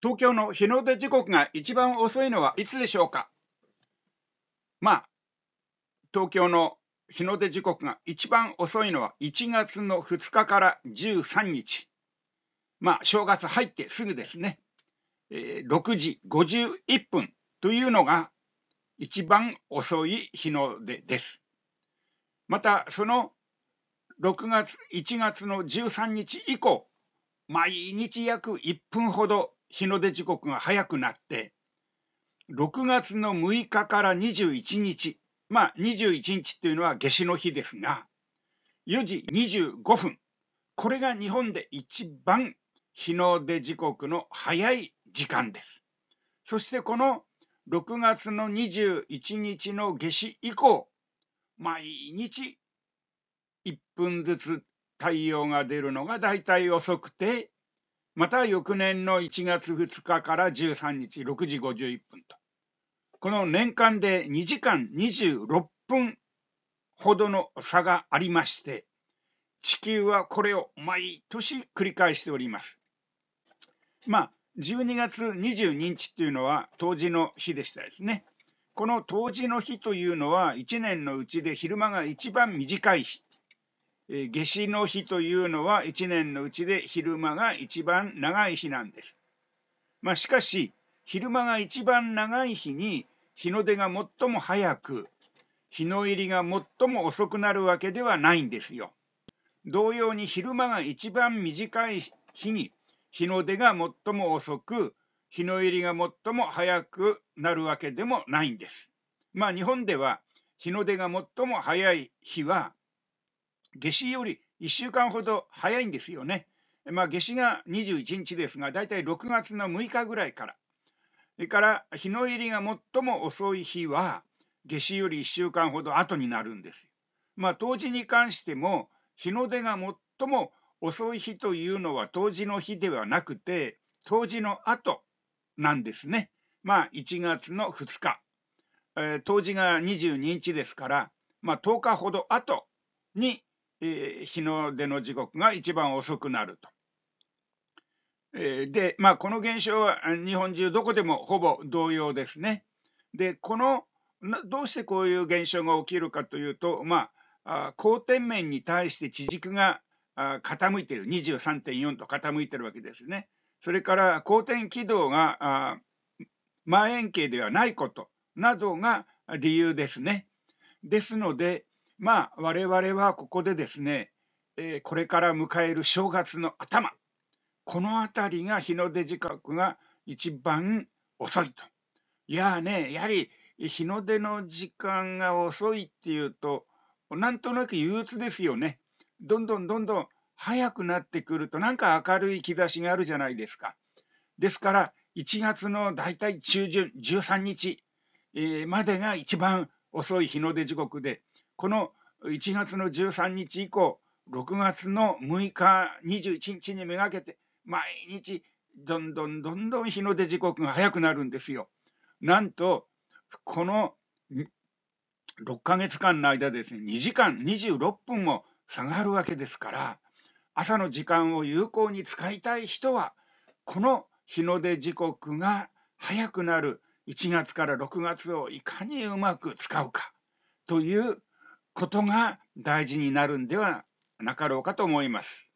東京の日の出時刻が一番遅いのはいつでしょうかまあ、東京の日の出時刻が一番遅いのは1月の2日から13日。まあ、正月入ってすぐですね。えー、6時51分というのが一番遅い日の出です。また、その6月、1月の13日以降、毎日約1分ほど日の出時刻が早くなって、6月の6日から21日、まあ21日っていうのは夏至の日ですが、4時25分、これが日本で一番日の出時刻の早い時間です。そしてこの6月の21日の夏至以降、毎日1分ずつ太陽が出るのがだいたい遅くてまた翌年の1月2日から13日6時51分と。この年間で2時間26分ほどの差がありまして、地球はこれを毎年繰り返しております。まあ、12月22日っていうのは冬至の日でしたですね。この冬至の日というのは1年のうちで昼間が一番短い日。夏至の日というのは一年のうちで昼間が一番長い日なんです。まあ、しかし昼間が一番長い日に日の出が最も早く日の入りが最も遅くなるわけではないんですよ。同様に昼間が一番短い日に日の出が最も遅く日の入りが最も早くなるわけでもないんです。まあ日本では日の出が最も早い日は夏至より1週間ほど早いんですよね。まあ、夏至が21日ですが、だいたい6月の6日ぐらいから。それから日の入りが最も遅い日は、夏至より1週間ほど後になるんです。まあ、冬至に関しても、日の出が最も遅い日というのは冬至の日ではなくて、冬至の後なんですね。まあ、1月の2日。えー、冬至が22日ですから、まあ、10日ほど後にえー、日の出の時刻が一番遅くなると。えー、で、まあ、この現象は日本中どこでもほぼ同様ですね。で、このどうしてこういう現象が起きるかというと、まあ、交天面に対して地軸が傾いている、23.4と傾いてるわけですね。それから後天軌道が万円形ではないことなどが理由ですね。ですので、まあ、我々はここでですね、えこれから迎える正月の頭、この辺りが日の出時刻が一番遅いと。いやね、やはり日の出の時間が遅いっていうと、なんとなく憂鬱ですよね。どんどんどんどん早くなってくると、なんか明るい兆しがあるじゃないですか。ですから、1月の大体中旬、13日、えまでが一番遅い日の出時刻で、この1月の13日以降、6月の6日、21日にめがけて、毎日、どんどんどんどん日の出時刻が早くなるんですよ。なんと、この6ヶ月間の間ですね、2時間26分も下がるわけですから、朝の時間を有効に使いたい人は、この日の出時刻が早くなる1月から6月をいかにうまく使うかということが大事になるんではなかろうかと思います。